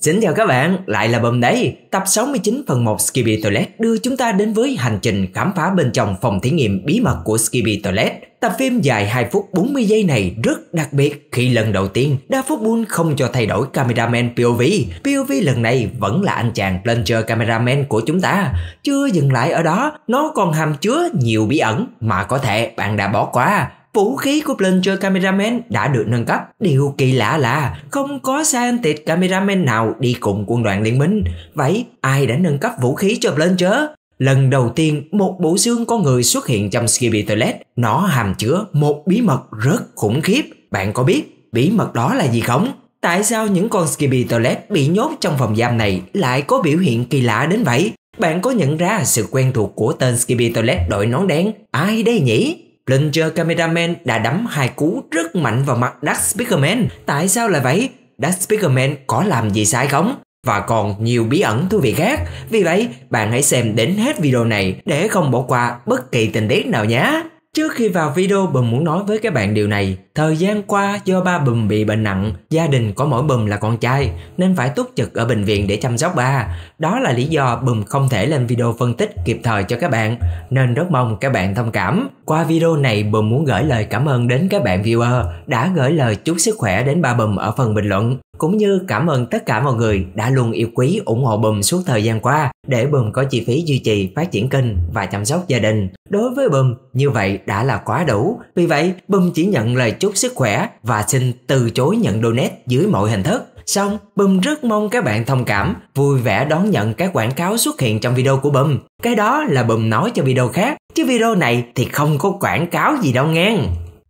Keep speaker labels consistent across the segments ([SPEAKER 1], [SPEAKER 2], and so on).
[SPEAKER 1] Xin chào các bạn, lại là Bầm đấy. Tập 69 phần 1 Skippy Toilet đưa chúng ta đến với hành trình khám phá bên trong phòng thí nghiệm bí mật của Skippy Toilet. Tập phim dài 2 phút 40 giây này rất đặc biệt khi lần đầu tiên Daphne Bull không cho thay đổi cameraman POV. POV lần này vẫn là anh chàng plunger cameraman của chúng ta. Chưa dừng lại ở đó, nó còn hàm chứa nhiều bí ẩn mà có thể bạn đã bỏ qua. Vũ khí của Plunger Cameraman đã được nâng cấp. Điều kỳ lạ là không có Scientist Cameraman nào đi cùng quân đoàn liên minh. Vậy ai đã nâng cấp vũ khí cho Blunder? Lần đầu tiên, một bộ xương con người xuất hiện trong Skippy Toilet. Nó hàm chứa một bí mật rất khủng khiếp. Bạn có biết bí mật đó là gì không? Tại sao những con Skippy Toilet bị nhốt trong phòng giam này lại có biểu hiện kỳ lạ đến vậy? Bạn có nhận ra sự quen thuộc của tên Skippy Toilet đội nón đen? Ai đây nhỉ? Plunger Cameraman đã đấm hai cú rất mạnh vào mặt Dark Speakerman. Tại sao lại vậy? Dark Speakerman có làm gì sai không? Và còn nhiều bí ẩn thú vị khác. Vì vậy, bạn hãy xem đến hết video này để không bỏ qua bất kỳ tình tiết nào nhé. Trước khi vào video, Bùm muốn nói với các bạn điều này. Thời gian qua, do ba Bùm bị bệnh nặng, gia đình có mỗi Bùm là con trai, nên phải túc trực ở bệnh viện để chăm sóc ba. Đó là lý do Bùm không thể lên video phân tích kịp thời cho các bạn, nên rất mong các bạn thông cảm. Qua video này, Bùm muốn gửi lời cảm ơn đến các bạn viewer đã gửi lời chúc sức khỏe đến ba Bùm ở phần bình luận cũng như cảm ơn tất cả mọi người đã luôn yêu quý ủng hộ Bùm suốt thời gian qua để Bùm có chi phí duy trì phát triển kênh và chăm sóc gia đình. Đối với Bùm, như vậy đã là quá đủ. Vì vậy, Bùm chỉ nhận lời chúc sức khỏe và xin từ chối nhận donate dưới mọi hình thức. Xong, Bùm rất mong các bạn thông cảm, vui vẻ đón nhận các quảng cáo xuất hiện trong video của Bùm. Cái đó là Bùm nói cho video khác, chứ video này thì không có quảng cáo gì đâu nghe.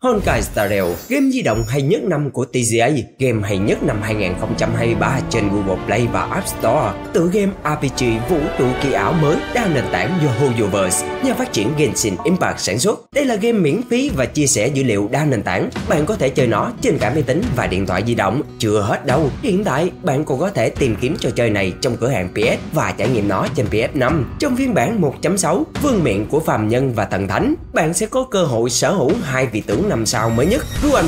[SPEAKER 1] Honkai Star Rail, game di động hay nhất năm của TGA, game hay nhất năm 2023 trên Google Play và App Store. Tựa game RPG vũ trụ kỳ ảo mới đa nền tảng do Hoyoverse, nhà phát triển Genshin Impact sản xuất. Đây là game miễn phí và chia sẻ dữ liệu đa nền tảng. Bạn có thể chơi nó trên cả máy tính và điện thoại di động. Chưa hết đâu, hiện tại bạn còn có thể tìm kiếm trò chơi này trong cửa hàng PS và trải nghiệm nó trên PS5. Trong phiên bản 1.6, vương miện của phàm nhân và thần thánh, bạn sẽ có cơ hội sở hữu hai vị tướng năm sao mới nhất, Ruan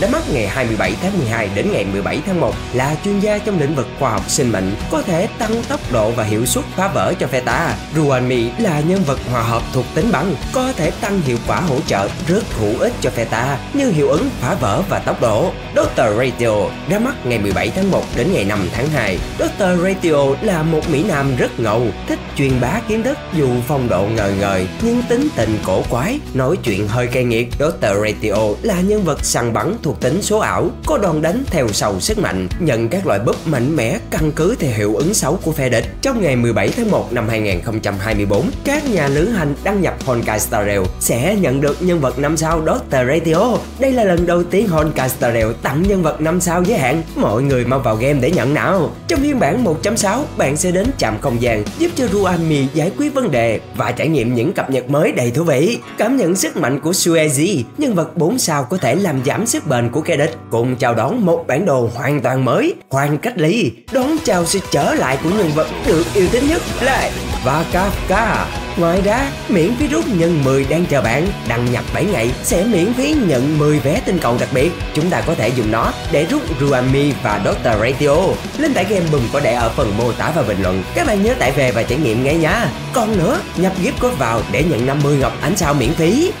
[SPEAKER 1] đã mất ngày 27 tháng 12 đến ngày 17 tháng 1 là chuyên gia trong lĩnh vực khoa học sinh mệnh, có thể tăng tốc độ và hiệu suất phá vỡ cho phe ta. Ruan là nhân vật hòa hợp thuộc tính bằng, có thể tăng hiệu quả hỗ trợ rất hữu ích cho phe ta như hiệu ứng phá vỡ và tốc độ. Dr. Radio ra mắt ngày 17 tháng 1 đến ngày 5 tháng 2. Dr. Radio là một Mỹ Nam rất ngầu, thích truyền bá kiến thức dù phong độ ngời ngời nhưng tính tình cổ quái, nói chuyện hơi cay nghiệt. Dr. Radio Cactio là nhân vật săn bắn thuộc tính số ảo, có đòn đánh theo sầu sức mạnh, nhận các loại búp mạnh mẽ căn cứ theo hiệu ứng xấu của phe địch. Trong ngày 17 tháng 1 năm 2024, các nhà lữ hành đăng nhập Honkai Star Rail sẽ nhận được nhân vật 5 sao Dr. Radio. Đây là lần đầu tiên Honkai Star Rail tặng nhân vật 5 sao giới hạn. Mọi người mau vào game để nhận nào. Trong phiên bản 1.6, bạn sẽ đến trạm không gian giúp cho Ruami giải quyết vấn đề và trải nghiệm những cập nhật mới đầy thú vị. Cảm nhận sức mạnh của Suezi, nhân vật 4 sao có thể làm giảm sức bền của kẻ địch cùng chào đón một bản đồ hoàn toàn mới hoàn cách ly đón chào sự trở lại của nhân vật được yêu thích nhất là Vakafka Ngoài ra, miễn phí rút nhân 10 đang chờ bạn, đăng nhập 7 ngày sẽ miễn phí nhận 10 vé tinh cầu đặc biệt. Chúng ta có thể dùng nó để rút Ruami và Dota Radio. Lên tải game bùm có để ở phần mô tả và bình luận. Các bạn nhớ tải về và trải nghiệm ngay nha. Còn nữa, nhập gift code vào để nhận 50 ngọc ánh sao miễn phí.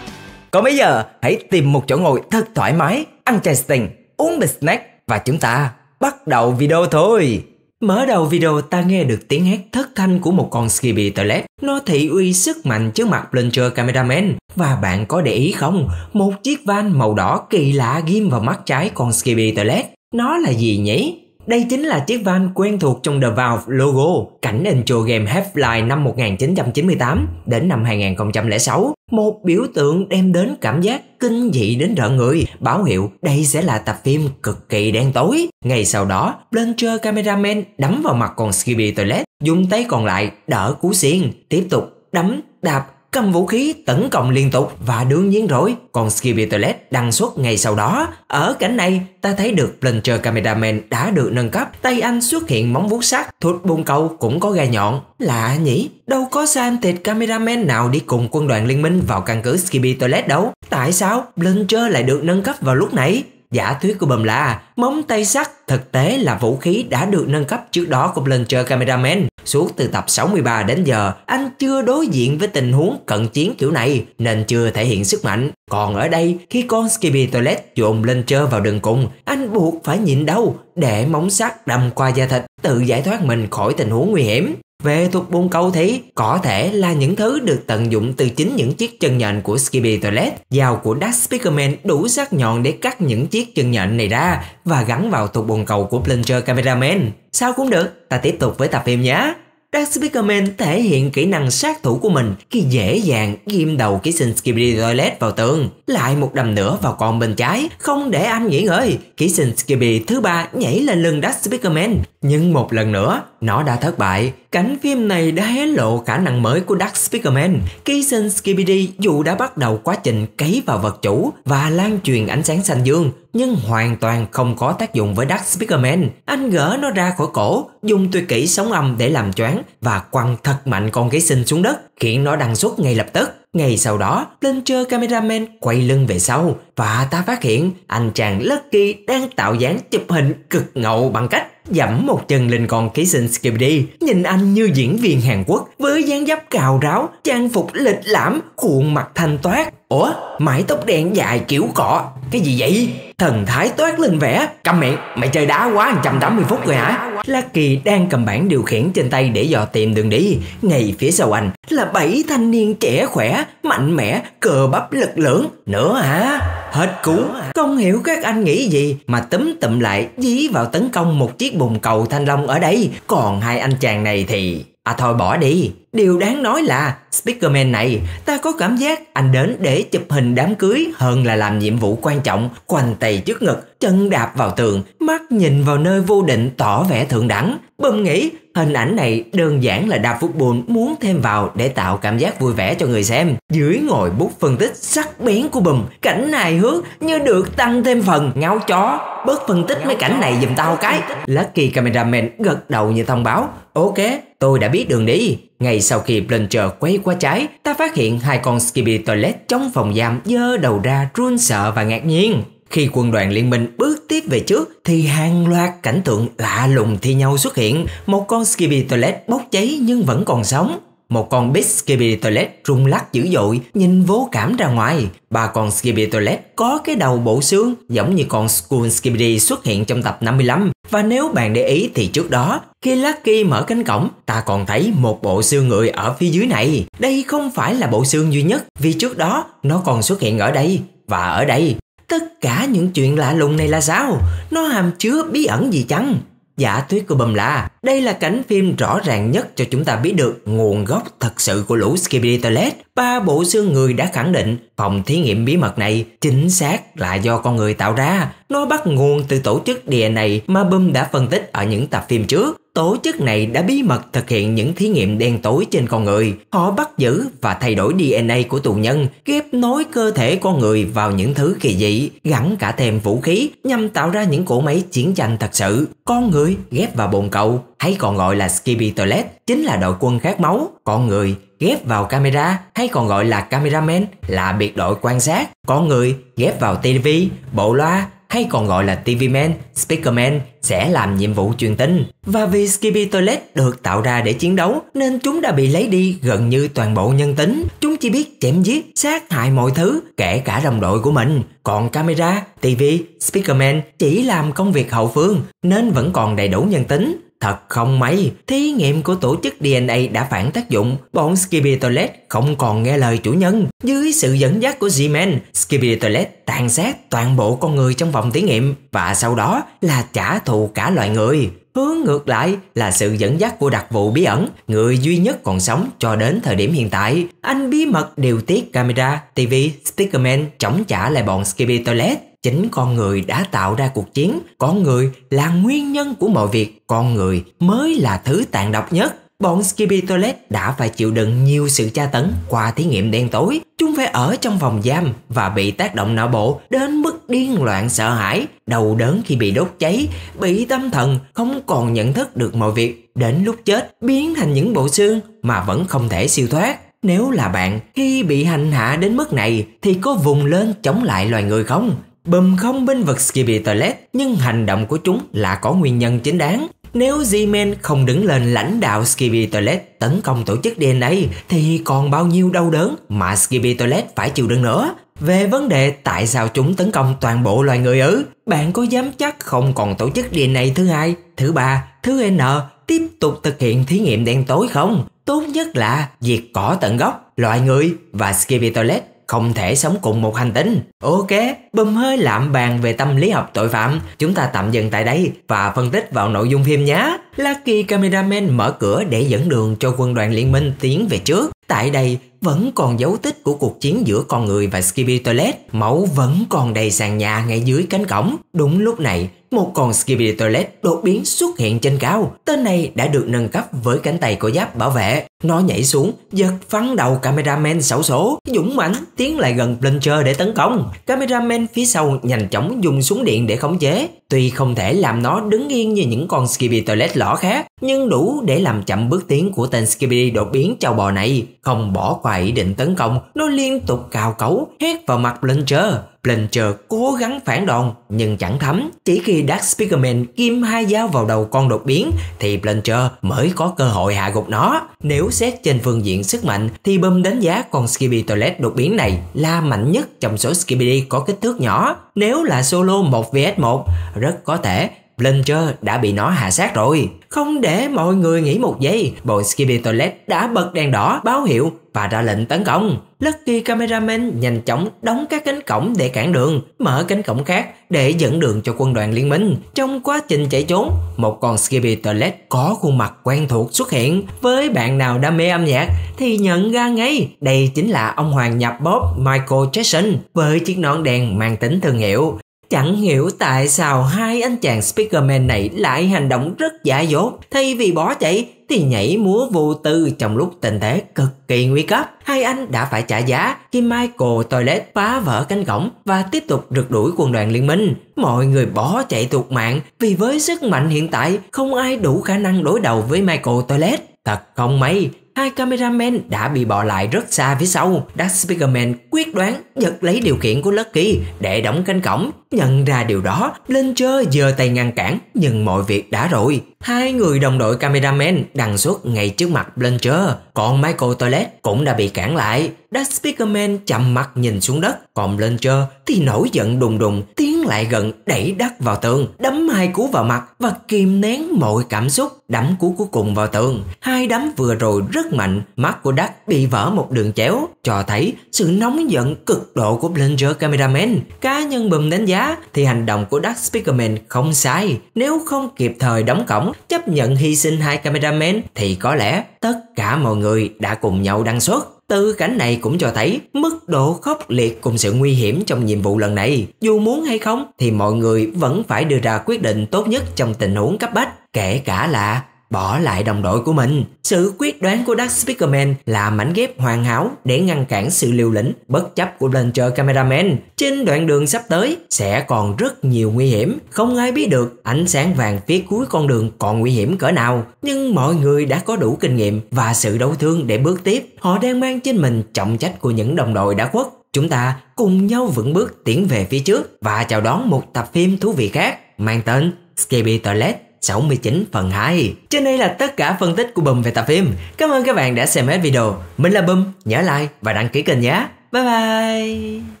[SPEAKER 1] Còn bây giờ, hãy tìm một chỗ ngồi thật thoải mái, ăn chai sting, uống bịch snack và chúng ta bắt đầu video thôi. Mở đầu video ta nghe được tiếng hét thất thanh của một con Skibby Toilet. Nó thị uy sức mạnh trước mặt Blincher Cameraman. Và bạn có để ý không? Một chiếc van màu đỏ kỳ lạ ghim vào mắt trái con Skibby Toilet. Nó là gì nhỉ? Đây chính là chiếc van quen thuộc trong The Valve logo, cảnh intro game Half-Life năm 1998 đến năm 2006, một biểu tượng đem đến cảm giác kinh dị đến rợn người, báo hiệu đây sẽ là tập phim cực kỳ đen tối. ngày sau đó, Blancher cameraman đấm vào mặt con Skippy Toilet, dùng tay còn lại đỡ cú xiên, tiếp tục đấm, đạp cầm vũ khí tấn công liên tục và đương nhiên rồi, còn Skippy Toilet đăng xuất ngay sau đó. Ở cảnh này, ta thấy được Plunger Cameraman đã được nâng cấp, tay anh xuất hiện móng vuốt sắt, thuật bùn cầu cũng có gai nhọn. Lạ nhỉ, đâu có San Santed Cameraman nào đi cùng quân đoàn liên minh vào căn cứ Skippy Toilet đâu. Tại sao Plunger lại được nâng cấp vào lúc này? giả thuyết của bầm là móng tay sắt thực tế là vũ khí đã được nâng cấp trước đó của Blancher Cameraman. Suốt từ tập 63 đến giờ, anh chưa đối diện với tình huống cận chiến kiểu này nên chưa thể hiện sức mạnh. Còn ở đây, khi con Skippy Toilet dồn Blancher vào đường cùng, anh buộc phải nhịn đau để móng sắt đâm qua da thịt tự giải thoát mình khỏi tình huống nguy hiểm. Về thuộc bồn cầu thì có thể là những thứ được tận dụng từ chính những chiếc chân nhện của Skippy Toilet. Dao của Dax Speakerman đủ sắc nhọn để cắt những chiếc chân nhện này ra và gắn vào thuộc bồn cầu của Plunger Cameraman. Sao cũng được, ta tiếp tục với tập phim nhé. Dark Speakerman thể hiện kỹ năng sát thủ của mình khi dễ dàng ghim đầu ký sinh Skibidi Toilet vào tường. Lại một đầm nữa vào con bên trái, không để anh nghỉ ngơi. Ký sinh Skibidi thứ ba nhảy lên lưng Dark Speakerman. Nhưng một lần nữa, nó đã thất bại Cảnh phim này đã hé lộ khả năng mới của Dark Spiderman. Jason Skibidi dù đã bắt đầu quá trình cấy vào vật chủ và lan truyền ánh sáng xanh dương, nhưng hoàn toàn không có tác dụng với Dark Spiderman. Anh gỡ nó ra khỏi cổ, dùng tuyệt kỹ sóng âm để làm choáng và quăng thật mạnh con sinh xuống đất, khiến nó đăng xuất ngay lập tức. Ngày sau đó, Blincher cameraman quay lưng về sau và ta phát hiện anh chàng Lucky đang tạo dáng chụp hình cực ngầu bằng cách dẫm một chân lên con ký sinh Skibidi. Nhìn anh như diễn viên Hàn Quốc với dáng dấp cào ráo, trang phục lịch lãm, khuôn mặt thanh toát. Ủa, mái tóc đen dài kiểu cọ cái gì vậy? Thần thái toát lên vẻ Câm miệng, mày chơi đá quá 180 phút rồi hả? Lucky đang cầm bảng điều khiển trên tay để dò tìm đường đi Ngay phía sau anh là bảy thanh niên trẻ khỏe, mạnh mẽ, cờ bắp lực lưỡng Nữa hả? Hết cú Không hiểu các anh nghĩ gì mà túm tụm lại dí vào tấn công một chiếc bồn cầu thanh long ở đây Còn hai anh chàng này thì À thôi bỏ đi, điều đáng nói là Speakerman này, ta có cảm giác anh đến để chụp hình đám cưới hơn là làm nhiệm vụ quan trọng quanh tay trước ngực chân đạp vào tường, mắt nhìn vào nơi vô định tỏ vẻ thượng đẳng. Bầm nghĩ, hình ảnh này đơn giản là đạp football muốn thêm vào để tạo cảm giác vui vẻ cho người xem. Dưới ngồi bút phân tích sắc bén của Bùm, cảnh này hứa như được tăng thêm phần ngáo chó. Bớt phân tích mấy cảnh này giùm tao cái. Lucky cameraman gật đầu như thông báo. Ok, tôi đã biết đường đi. Ngay sau khi Blancher quay qua trái, ta phát hiện hai con Skibidi Toilet trong phòng giam dơ đầu ra run sợ và ngạc nhiên. Khi quân đoàn liên minh bước tiếp về trước thì hàng loạt cảnh tượng lạ lùng thi nhau xuất hiện. Một con Skippy Toilet bốc cháy nhưng vẫn còn sống. Một con Big Skippy Toilet rung lắc dữ dội, nhìn vô cảm ra ngoài. Ba con Skippy Toilet có cái đầu bộ xương giống như con Skull Skibidi xuất hiện trong tập 55. Và nếu bạn để ý thì trước đó, khi Lucky mở cánh cổng, ta còn thấy một bộ xương người ở phía dưới này. Đây không phải là bộ xương duy nhất, vì trước đó nó còn xuất hiện ở đây. Và ở đây, Tất cả những chuyện lạ lùng này là sao? Nó hàm chứa bí ẩn gì chăng? Giả thuyết của Bầm là đây là cảnh phim rõ ràng nhất cho chúng ta biết được nguồn gốc thật sự của lũ Skibidi Toilet. Ba bộ xương người đã khẳng định Phòng thí nghiệm bí mật này chính xác là do con người tạo ra. Nó bắt nguồn từ tổ chức DNA mà Bum đã phân tích ở những tập phim trước. Tổ chức này đã bí mật thực hiện những thí nghiệm đen tối trên con người. Họ bắt giữ và thay đổi DNA của tù nhân, ghép nối cơ thể con người vào những thứ kỳ dị, gắn cả thêm vũ khí nhằm tạo ra những cỗ máy chiến tranh thật sự. Con người ghép vào bồn cầu, hay còn gọi là Skippy Toilet, chính là đội quân khát máu, con người ghép vào camera hay còn gọi là cameraman là biệt đội quan sát, con người ghép vào TV, bộ loa hay còn gọi là TV Man, Speakerman sẽ làm nhiệm vụ truyền tin. Và vì Skippy Toilet được tạo ra để chiến đấu nên chúng đã bị lấy đi gần như toàn bộ nhân tính. Chúng chỉ biết chém giết, sát hại mọi thứ, kể cả đồng đội của mình. Còn camera, TV, Speakerman chỉ làm công việc hậu phương nên vẫn còn đầy đủ nhân tính. Thật không may thí nghiệm của tổ chức DNA đã phản tác dụng, bọn Skippy Toilet không còn nghe lời chủ nhân. Dưới sự dẫn dắt của G-Man, Skippy Toilet tàn sát toàn bộ con người trong vòng thí nghiệm và sau đó là trả thù cả loài người. Hướng ngược lại là sự dẫn dắt của đặc vụ bí ẩn, người duy nhất còn sống cho đến thời điểm hiện tại. Anh bí mật điều tiết camera, TV, Stickerman chống trả lại bọn Skippy Toilet chính con người đã tạo ra cuộc chiến con người là nguyên nhân của mọi việc con người mới là thứ tàn độc nhất bọn Skippy đã phải chịu đựng nhiều sự tra tấn qua thí nghiệm đen tối. Chúng phải ở trong phòng giam và bị tác động não bộ đến mức điên loạn sợ hãi, đau đớn khi bị đốt cháy, bị tâm thần, không còn nhận thức được mọi việc. Đến lúc chết, biến thành những bộ xương mà vẫn không thể siêu thoát. Nếu là bạn, khi bị hành hạ đến mức này thì có vùng lên chống lại loài người không? Bùm không binh vực Skippy Toilet nhưng hành động của chúng là có nguyên nhân chính đáng. Nếu g không đứng lên lãnh đạo Skippy Toilet tấn công tổ chức DNA thì còn bao nhiêu đau đớn mà Skippy Toilet phải chịu đựng nữa. Về vấn đề tại sao chúng tấn công toàn bộ loài người ứ, bạn có dám chắc không còn tổ chức DNA thứ hai, thứ ba, thứ N tiếp tục thực hiện thí nghiệm đen tối không? Tốt nhất là diệt cỏ tận gốc, loài người và Skippy Toilet không thể sống cùng một hành tinh. Ok, bơm hơi lạm bàn về tâm lý học tội phạm, chúng ta tạm dừng tại đây và phân tích vào nội dung phim nhé. Lucky Cameraman mở cửa để dẫn đường cho quân đoàn liên minh tiến về trước. Tại đây, vẫn còn dấu tích của cuộc chiến giữa con người và Skippy Toilet. Máu vẫn còn đầy sàn nhà ngay dưới cánh cổng. Đúng lúc này, một con Skippy Toilet đột biến xuất hiện trên cao. Tên này đã được nâng cấp với cánh tay của giáp bảo vệ. Nó nhảy xuống, giật phắn đầu cameraman xấu số, dũng mãnh tiến lại gần Blancher để tấn công. Cameraman phía sau nhanh chóng dùng súng điện để khống chế. Tuy không thể làm nó đứng yên như những con Skippy Toilet lỏ khác, nhưng đủ để làm chậm bước tiến của tên Skippy đột biến châu bò này. Không bỏ qua bà ý định tấn công, nó liên tục cào cấu, hét vào mặt Blencher. Blencher cố gắng phản đòn nhưng chẳng thấm. Chỉ khi Dark Spearman kim hai dao vào đầu con đột biến thì Blencher mới có cơ hội hạ gục nó. Nếu xét trên phương diện sức mạnh thì bơm đánh giá con Skibidi Toilet đột biến này là mạnh nhất trong số Skibidi có kích thước nhỏ. Nếu là solo 1 vs 1, rất có thể lên chơ đã bị nó hạ sát rồi. Không để mọi người nghĩ một giây, bộ Skippy Toilet đã bật đèn đỏ báo hiệu và ra lệnh tấn công. Lucky Cameraman nhanh chóng đóng các cánh cổng để cản đường, mở cánh cổng khác để dẫn đường cho quân đoàn liên minh. Trong quá trình chạy trốn, một con Skippy Toilet có khuôn mặt quen thuộc xuất hiện. Với bạn nào đam mê âm nhạc thì nhận ra ngay, đây chính là ông hoàng nhập bóp Michael Jackson với chiếc nón đen mang tính thương hiệu. Chẳng hiểu tại sao hai anh chàng Speakerman này lại hành động rất giả dốt. Thay vì bỏ chạy thì nhảy múa vô tư trong lúc tình thế cực kỳ nguy cấp. Hai anh đã phải trả giá khi Michael Toilet phá vỡ cánh cổng và tiếp tục rượt đuổi quân đoàn liên minh. Mọi người bỏ chạy thuộc mạng vì với sức mạnh hiện tại không ai đủ khả năng đối đầu với Michael Toilet. Thật không may, hai cameraman đã bị bỏ lại rất xa phía sau. Dark Spiderman quyết đoán giật lấy điều kiện của Lucky để đóng cánh cổng. Nhận ra điều đó, Blincher giơ tay ngăn cản nhưng mọi việc đã rồi. Hai người đồng đội cameraman đằng suốt ngay trước mặt Blincher, còn Michael Toilet cũng đã bị cản lại. Dark Spiderman chậm mặt nhìn xuống đất, còn Blincher thì nổi giận đùng đùng tiến lại gần đẩy đất vào tường, đấm hai cú vào mặt và kìm nén mọi cảm xúc, đấm cú cuối cùng vào tường. Hai đấm vừa rồi rất mạnh, mắt của đất bị vỡ một đường chéo, cho thấy sự nóng giận cực độ của Blanger Cameraman. Cá nhân bùm đánh giá thì hành động của Doug Speakerman không sai. Nếu không kịp thời đóng cổng, chấp nhận hy sinh hai cameraman thì có lẽ tất cả mọi người đã cùng nhau đăng xuất. Từ cảnh này cũng cho thấy mức độ khốc liệt cùng sự nguy hiểm trong nhiệm vụ lần này. Dù muốn hay không thì mọi người vẫn phải đưa ra quyết định tốt nhất trong tình huống cấp bách, kể cả là bỏ lại đồng đội của mình. Sự quyết đoán của Dark Speakerman là mảnh ghép hoàn hảo để ngăn cản sự liều lĩnh bất chấp của Blancher Cameraman. Trên đoạn đường sắp tới sẽ còn rất nhiều nguy hiểm, không ai biết được ánh sáng vàng phía cuối con đường còn nguy hiểm cỡ nào. Nhưng mọi người đã có đủ kinh nghiệm và sự đau thương để bước tiếp. Họ đang mang trên mình trọng trách của những đồng đội đã khuất. Chúng ta cùng nhau vững bước tiến về phía trước và chào đón một tập phim thú vị khác mang tên Skippy Toilet 69 phần 2. Trên đây là tất cả phân tích của Bùm về tập phim. Cảm ơn các bạn đã xem hết video. Mình là Bùm, nhớ like và đăng ký kênh nhé. Bye bye!